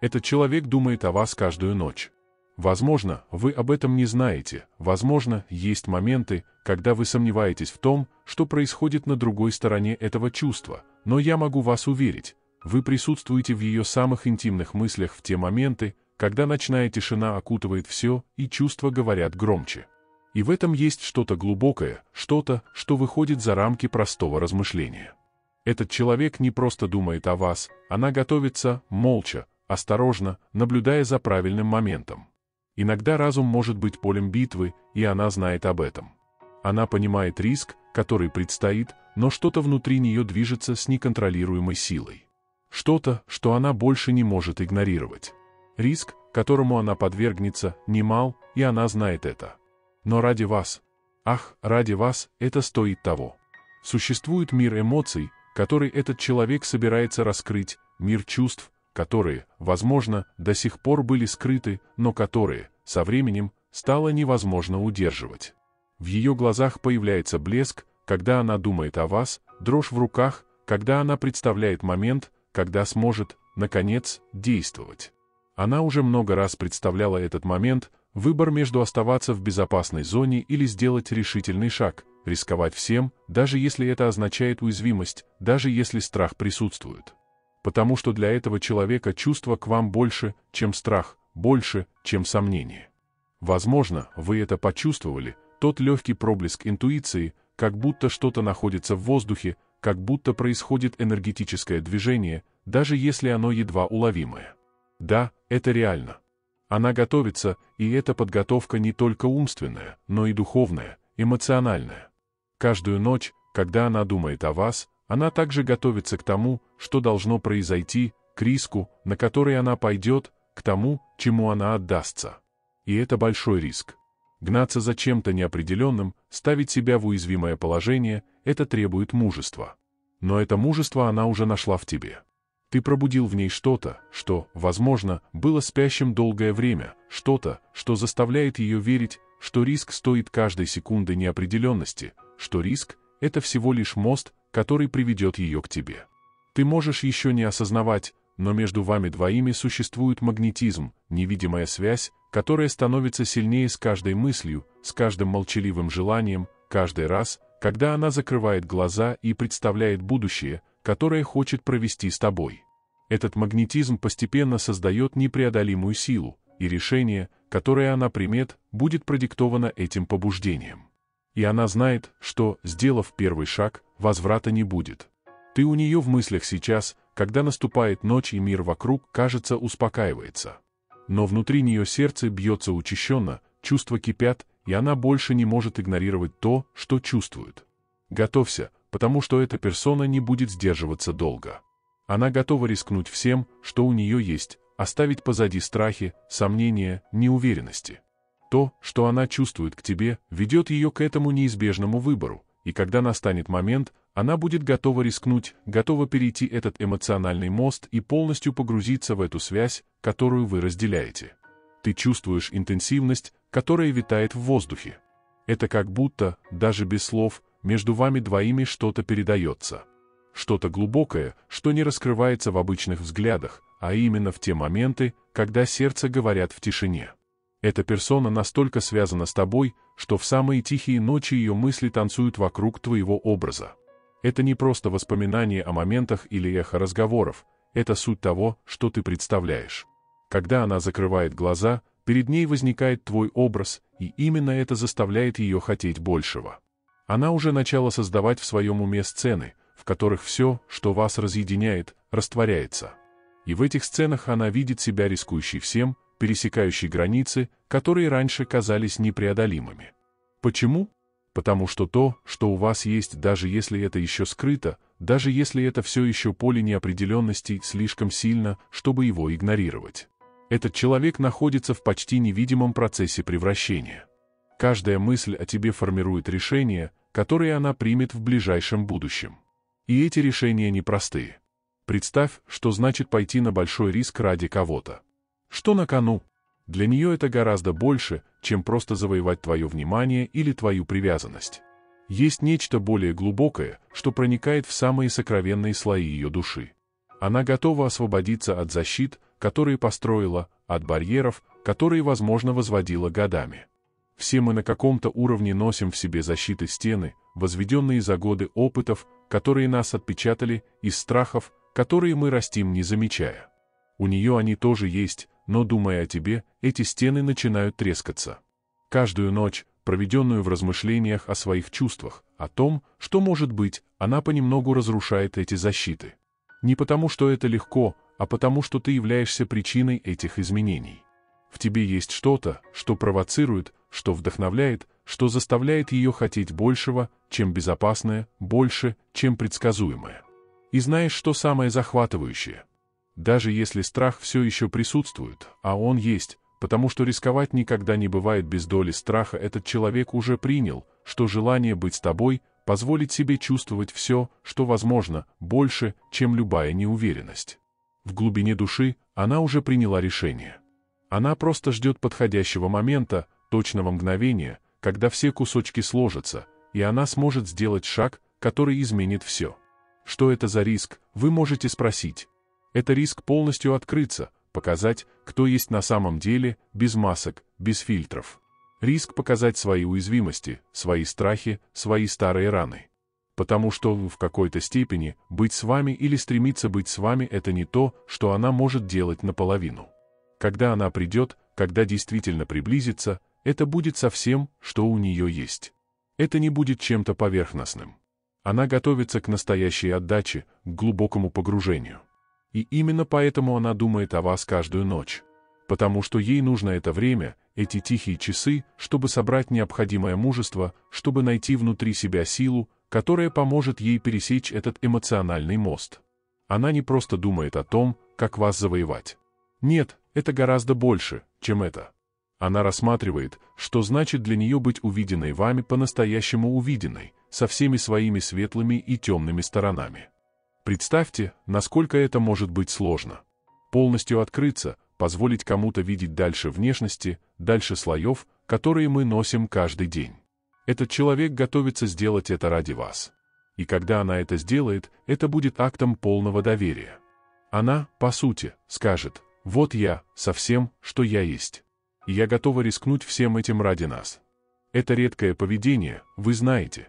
Этот человек думает о вас каждую ночь. Возможно, вы об этом не знаете, возможно, есть моменты, когда вы сомневаетесь в том, что происходит на другой стороне этого чувства, но я могу вас уверить, вы присутствуете в ее самых интимных мыслях в те моменты, когда ночная тишина окутывает все, и чувства говорят громче. И в этом есть что-то глубокое, что-то, что выходит за рамки простого размышления. Этот человек не просто думает о вас, она готовится, молча, осторожно, наблюдая за правильным моментом. Иногда разум может быть полем битвы, и она знает об этом. Она понимает риск, который предстоит, но что-то внутри нее движется с неконтролируемой силой. Что-то, что она больше не может игнорировать. Риск, которому она подвергнется, немал, и она знает это. Но ради вас. Ах, ради вас, это стоит того. Существует мир эмоций, который этот человек собирается раскрыть, мир чувств, которые, возможно, до сих пор были скрыты, но которые, со временем, стало невозможно удерживать. В ее глазах появляется блеск, когда она думает о вас, дрожь в руках, когда она представляет момент, когда сможет, наконец, действовать. Она уже много раз представляла этот момент, выбор между оставаться в безопасной зоне или сделать решительный шаг, рисковать всем, даже если это означает уязвимость, даже если страх присутствует потому что для этого человека чувство к вам больше, чем страх, больше, чем сомнение. Возможно, вы это почувствовали, тот легкий проблеск интуиции, как будто что-то находится в воздухе, как будто происходит энергетическое движение, даже если оно едва уловимое. Да, это реально. Она готовится, и эта подготовка не только умственная, но и духовная, эмоциональная. Каждую ночь, когда она думает о вас, она также готовится к тому, что должно произойти, к риску, на который она пойдет, к тому, чему она отдастся. И это большой риск. Гнаться за чем-то неопределенным, ставить себя в уязвимое положение, это требует мужества. Но это мужество она уже нашла в тебе. Ты пробудил в ней что-то, что, возможно, было спящим долгое время, что-то, что заставляет ее верить, что риск стоит каждой секунды неопределенности, что риск — это всего лишь мост, который приведет ее к тебе. Ты можешь еще не осознавать, но между вами двоими существует магнетизм, невидимая связь, которая становится сильнее с каждой мыслью, с каждым молчаливым желанием, каждый раз, когда она закрывает глаза и представляет будущее, которое хочет провести с тобой. Этот магнетизм постепенно создает непреодолимую силу, и решение, которое она примет, будет продиктовано этим побуждением и она знает, что, сделав первый шаг, возврата не будет. Ты у нее в мыслях сейчас, когда наступает ночь и мир вокруг, кажется, успокаивается. Но внутри нее сердце бьется учащенно, чувства кипят, и она больше не может игнорировать то, что чувствует. Готовься, потому что эта персона не будет сдерживаться долго. Она готова рискнуть всем, что у нее есть, оставить позади страхи, сомнения, неуверенности. То, что она чувствует к тебе, ведет ее к этому неизбежному выбору, и когда настанет момент, она будет готова рискнуть, готова перейти этот эмоциональный мост и полностью погрузиться в эту связь, которую вы разделяете. Ты чувствуешь интенсивность, которая витает в воздухе. Это как будто, даже без слов, между вами двоими что-то передается. Что-то глубокое, что не раскрывается в обычных взглядах, а именно в те моменты, когда сердце говорят в тишине. Эта персона настолько связана с тобой, что в самые тихие ночи ее мысли танцуют вокруг твоего образа. Это не просто воспоминание о моментах или эхо разговоров, это суть того, что ты представляешь. Когда она закрывает глаза, перед ней возникает твой образ, и именно это заставляет ее хотеть большего. Она уже начала создавать в своем уме сцены, в которых все, что вас разъединяет, растворяется. И в этих сценах она видит себя рискующей всем, пересекающий границы, которые раньше казались непреодолимыми. Почему? Потому что то, что у вас есть, даже если это еще скрыто, даже если это все еще поле неопределенностей слишком сильно, чтобы его игнорировать. Этот человек находится в почти невидимом процессе превращения. Каждая мысль о тебе формирует решение, которое она примет в ближайшем будущем. И эти решения непростые. Представь, что значит пойти на большой риск ради кого-то. Что на кону? Для нее это гораздо больше, чем просто завоевать твое внимание или твою привязанность. Есть нечто более глубокое, что проникает в самые сокровенные слои ее души. Она готова освободиться от защит, которые построила, от барьеров, которые, возможно, возводила годами. Все мы на каком-то уровне носим в себе защиты стены, возведенные за годы опытов, которые нас отпечатали, из страхов, которые мы растим не замечая. У нее они тоже есть, но, думая о тебе, эти стены начинают трескаться. Каждую ночь, проведенную в размышлениях о своих чувствах, о том, что может быть, она понемногу разрушает эти защиты. Не потому, что это легко, а потому, что ты являешься причиной этих изменений. В тебе есть что-то, что провоцирует, что вдохновляет, что заставляет ее хотеть большего, чем безопасное, больше, чем предсказуемое. И знаешь, что самое захватывающее? даже если страх все еще присутствует, а он есть, потому что рисковать никогда не бывает без доли страха, этот человек уже принял, что желание быть с тобой позволит себе чувствовать все, что возможно, больше, чем любая неуверенность. В глубине души она уже приняла решение. Она просто ждет подходящего момента, точного мгновения, когда все кусочки сложатся, и она сможет сделать шаг, который изменит все. Что это за риск, вы можете спросить, это риск полностью открыться, показать, кто есть на самом деле, без масок, без фильтров. Риск показать свои уязвимости, свои страхи, свои старые раны. Потому что в какой-то степени быть с вами или стремиться быть с вами – это не то, что она может делать наполовину. Когда она придет, когда действительно приблизится, это будет совсем, что у нее есть. Это не будет чем-то поверхностным. Она готовится к настоящей отдаче, к глубокому погружению. И именно поэтому она думает о вас каждую ночь. Потому что ей нужно это время, эти тихие часы, чтобы собрать необходимое мужество, чтобы найти внутри себя силу, которая поможет ей пересечь этот эмоциональный мост. Она не просто думает о том, как вас завоевать. Нет, это гораздо больше, чем это. Она рассматривает, что значит для нее быть увиденной вами по-настоящему увиденной, со всеми своими светлыми и темными сторонами. Представьте, насколько это может быть сложно. Полностью открыться, позволить кому-то видеть дальше внешности, дальше слоев, которые мы носим каждый день. Этот человек готовится сделать это ради вас. И когда она это сделает, это будет актом полного доверия. Она, по сути, скажет, вот я, со всем, что я есть. И я готова рискнуть всем этим ради нас. Это редкое поведение, вы знаете,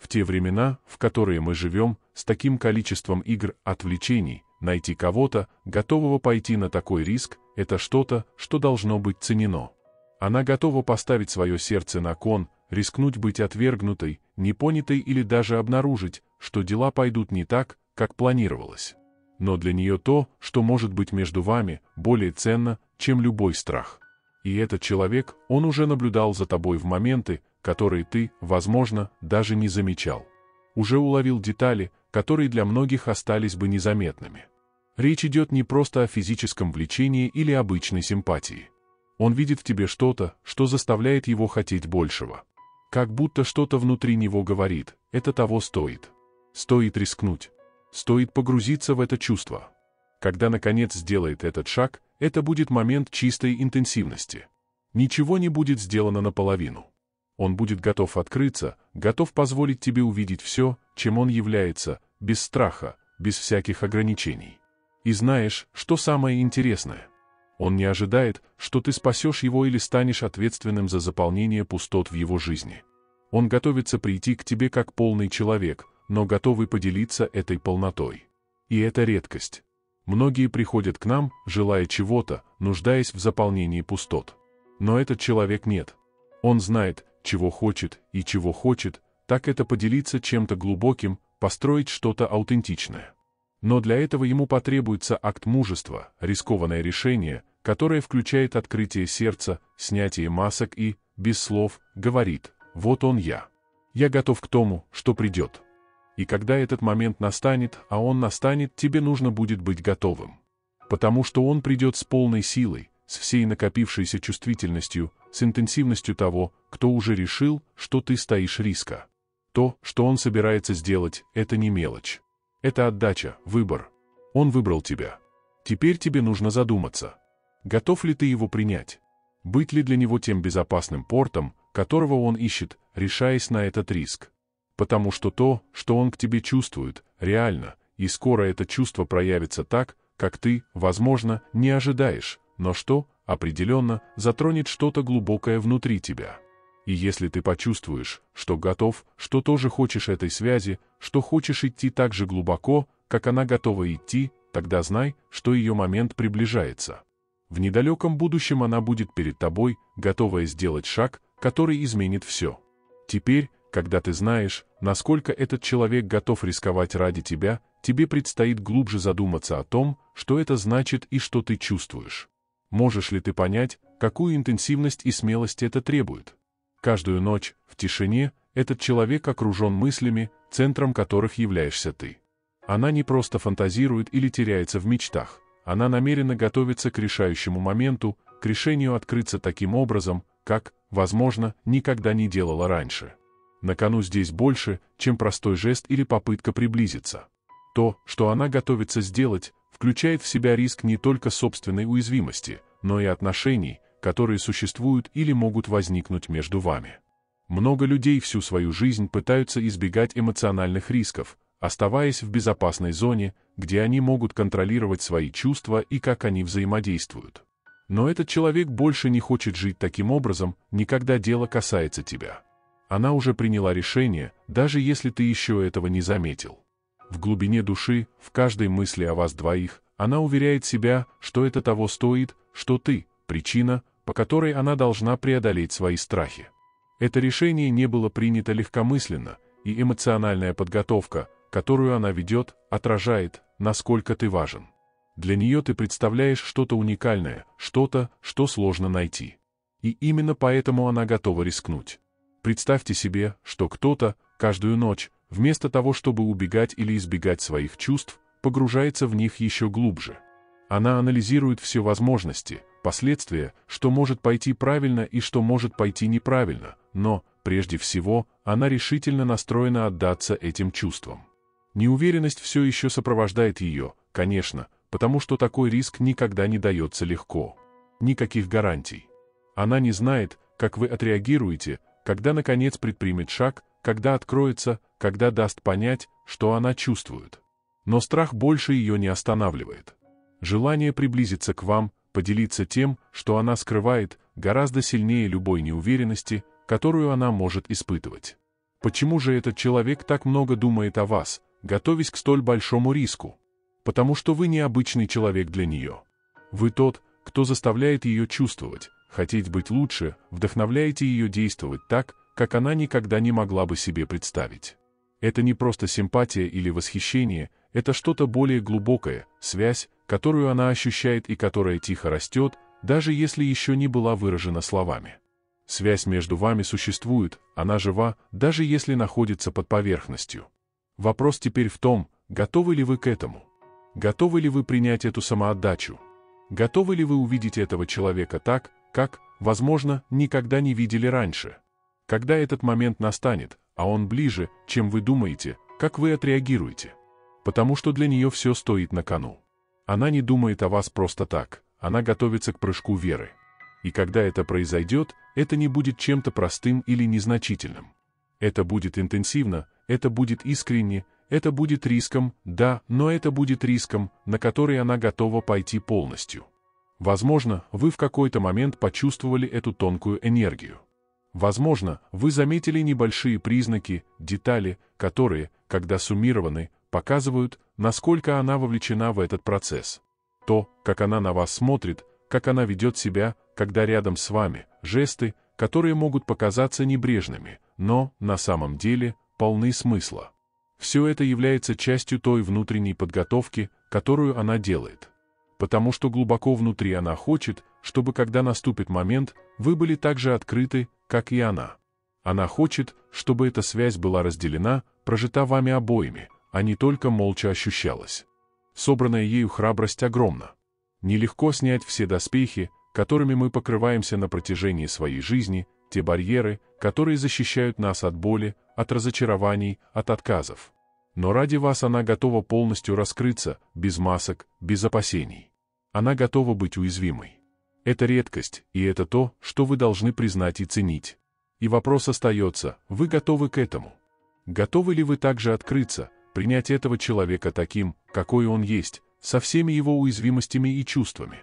в те времена, в которые мы живем, с таким количеством игр, отвлечений, найти кого-то, готового пойти на такой риск, это что-то, что должно быть ценено. Она готова поставить свое сердце на кон, рискнуть быть отвергнутой, непонятой или даже обнаружить, что дела пойдут не так, как планировалось. Но для нее то, что может быть между вами, более ценно, чем любой страх. И этот человек, он уже наблюдал за тобой в моменты, которые ты, возможно, даже не замечал. Уже уловил детали, которые для многих остались бы незаметными. Речь идет не просто о физическом влечении или обычной симпатии. Он видит в тебе что-то, что заставляет его хотеть большего. Как будто что-то внутри него говорит, это того стоит. Стоит рискнуть. Стоит погрузиться в это чувство. Когда наконец сделает этот шаг, это будет момент чистой интенсивности. Ничего не будет сделано наполовину он будет готов открыться, готов позволить тебе увидеть все, чем он является, без страха, без всяких ограничений. И знаешь, что самое интересное? Он не ожидает, что ты спасешь его или станешь ответственным за заполнение пустот в его жизни. Он готовится прийти к тебе как полный человек, но готовый поделиться этой полнотой. И это редкость. Многие приходят к нам, желая чего-то, нуждаясь в заполнении пустот. Но этот человек нет. Он знает, чего хочет и чего хочет, так это поделиться чем-то глубоким, построить что-то аутентичное. Но для этого ему потребуется акт мужества, рискованное решение, которое включает открытие сердца, снятие масок и, без слов, говорит «Вот он я. Я готов к тому, что придет». И когда этот момент настанет, а он настанет, тебе нужно будет быть готовым. Потому что он придет с полной силой, с всей накопившейся чувствительностью, с интенсивностью того, кто уже решил, что ты стоишь риска. То, что он собирается сделать, это не мелочь. Это отдача, выбор. Он выбрал тебя. Теперь тебе нужно задуматься. Готов ли ты его принять? Быть ли для него тем безопасным портом, которого он ищет, решаясь на этот риск? Потому что то, что он к тебе чувствует, реально, и скоро это чувство проявится так, как ты, возможно, не ожидаешь, но что, определенно, затронет что-то глубокое внутри тебя. И если ты почувствуешь, что готов, что тоже хочешь этой связи, что хочешь идти так же глубоко, как она готова идти, тогда знай, что ее момент приближается. В недалеком будущем она будет перед тобой, готовая сделать шаг, который изменит все. Теперь, когда ты знаешь, насколько этот человек готов рисковать ради тебя, тебе предстоит глубже задуматься о том, что это значит и что ты чувствуешь. Можешь ли ты понять, какую интенсивность и смелость это требует? Каждую ночь, в тишине, этот человек окружен мыслями, центром которых являешься ты. Она не просто фантазирует или теряется в мечтах. Она намеренно готовится к решающему моменту, к решению открыться таким образом, как, возможно, никогда не делала раньше. На кону здесь больше, чем простой жест или попытка приблизиться. То, что она готовится сделать, включает в себя риск не только собственной уязвимости, но и отношений, которые существуют или могут возникнуть между вами. Много людей всю свою жизнь пытаются избегать эмоциональных рисков, оставаясь в безопасной зоне, где они могут контролировать свои чувства и как они взаимодействуют. Но этот человек больше не хочет жить таким образом, никогда дело касается тебя. Она уже приняла решение, даже если ты еще этого не заметил в глубине души, в каждой мысли о вас двоих, она уверяет себя, что это того стоит, что ты – причина, по которой она должна преодолеть свои страхи. Это решение не было принято легкомысленно, и эмоциональная подготовка, которую она ведет, отражает, насколько ты важен. Для нее ты представляешь что-то уникальное, что-то, что сложно найти. И именно поэтому она готова рискнуть. Представьте себе, что кто-то, каждую ночь, вместо того, чтобы убегать или избегать своих чувств, погружается в них еще глубже. Она анализирует все возможности, последствия, что может пойти правильно и что может пойти неправильно, но, прежде всего, она решительно настроена отдаться этим чувствам. Неуверенность все еще сопровождает ее, конечно, потому что такой риск никогда не дается легко. Никаких гарантий. Она не знает, как вы отреагируете, когда наконец предпримет шаг, когда откроется, когда даст понять, что она чувствует. Но страх больше ее не останавливает. Желание приблизиться к вам, поделиться тем, что она скрывает, гораздо сильнее любой неуверенности, которую она может испытывать. Почему же этот человек так много думает о вас, готовясь к столь большому риску? Потому что вы необычный человек для нее. Вы тот, кто заставляет ее чувствовать, хотеть быть лучше, вдохновляете ее действовать так, как она никогда не могла бы себе представить. Это не просто симпатия или восхищение, это что-то более глубокое, связь, которую она ощущает и которая тихо растет, даже если еще не была выражена словами. Связь между вами существует, она жива, даже если находится под поверхностью. Вопрос теперь в том, готовы ли вы к этому? Готовы ли вы принять эту самоотдачу? Готовы ли вы увидеть этого человека так, как, возможно, никогда не видели раньше? Когда этот момент настанет, а он ближе, чем вы думаете, как вы отреагируете? Потому что для нее все стоит на кону. Она не думает о вас просто так, она готовится к прыжку веры. И когда это произойдет, это не будет чем-то простым или незначительным. Это будет интенсивно, это будет искренне, это будет риском, да, но это будет риском, на который она готова пойти полностью. Возможно, вы в какой-то момент почувствовали эту тонкую энергию. Возможно, вы заметили небольшие признаки, детали, которые, когда суммированы, показывают, насколько она вовлечена в этот процесс. То, как она на вас смотрит, как она ведет себя, когда рядом с вами, жесты, которые могут показаться небрежными, но, на самом деле, полны смысла. Все это является частью той внутренней подготовки, которую она делает. Потому что глубоко внутри она хочет, чтобы когда наступит момент, вы были также открыты как и она. Она хочет, чтобы эта связь была разделена, прожита вами обоими, а не только молча ощущалась. Собранная ею храбрость огромна. Нелегко снять все доспехи, которыми мы покрываемся на протяжении своей жизни, те барьеры, которые защищают нас от боли, от разочарований, от отказов. Но ради вас она готова полностью раскрыться, без масок, без опасений. Она готова быть уязвимой. Это редкость, и это то, что вы должны признать и ценить. И вопрос остается, вы готовы к этому? Готовы ли вы также открыться, принять этого человека таким, какой он есть, со всеми его уязвимостями и чувствами?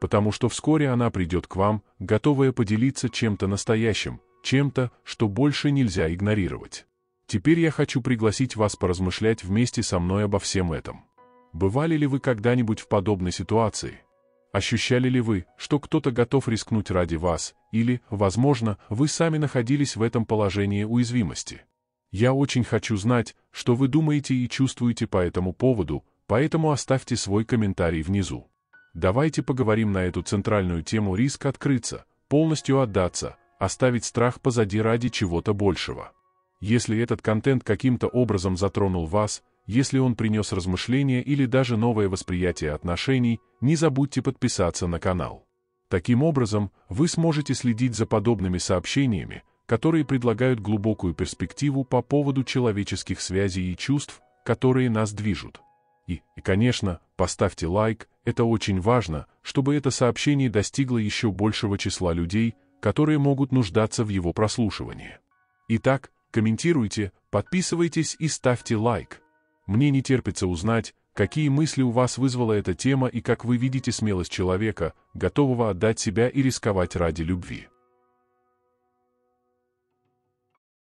Потому что вскоре она придет к вам, готовая поделиться чем-то настоящим, чем-то, что больше нельзя игнорировать. Теперь я хочу пригласить вас поразмышлять вместе со мной обо всем этом. Бывали ли вы когда-нибудь в подобной ситуации? Ощущали ли вы, что кто-то готов рискнуть ради вас, или, возможно, вы сами находились в этом положении уязвимости? Я очень хочу знать, что вы думаете и чувствуете по этому поводу, поэтому оставьте свой комментарий внизу. Давайте поговорим на эту центральную тему риск открыться, полностью отдаться, оставить страх позади ради чего-то большего. Если этот контент каким-то образом затронул вас, если он принес размышления или даже новое восприятие отношений, не забудьте подписаться на канал. Таким образом, вы сможете следить за подобными сообщениями, которые предлагают глубокую перспективу по поводу человеческих связей и чувств, которые нас движут. И, и конечно, поставьте лайк, это очень важно, чтобы это сообщение достигло еще большего числа людей, которые могут нуждаться в его прослушивании. Итак, комментируйте, подписывайтесь и ставьте лайк. Мне не терпится узнать, какие мысли у вас вызвала эта тема и как вы видите смелость человека, готового отдать себя и рисковать ради любви.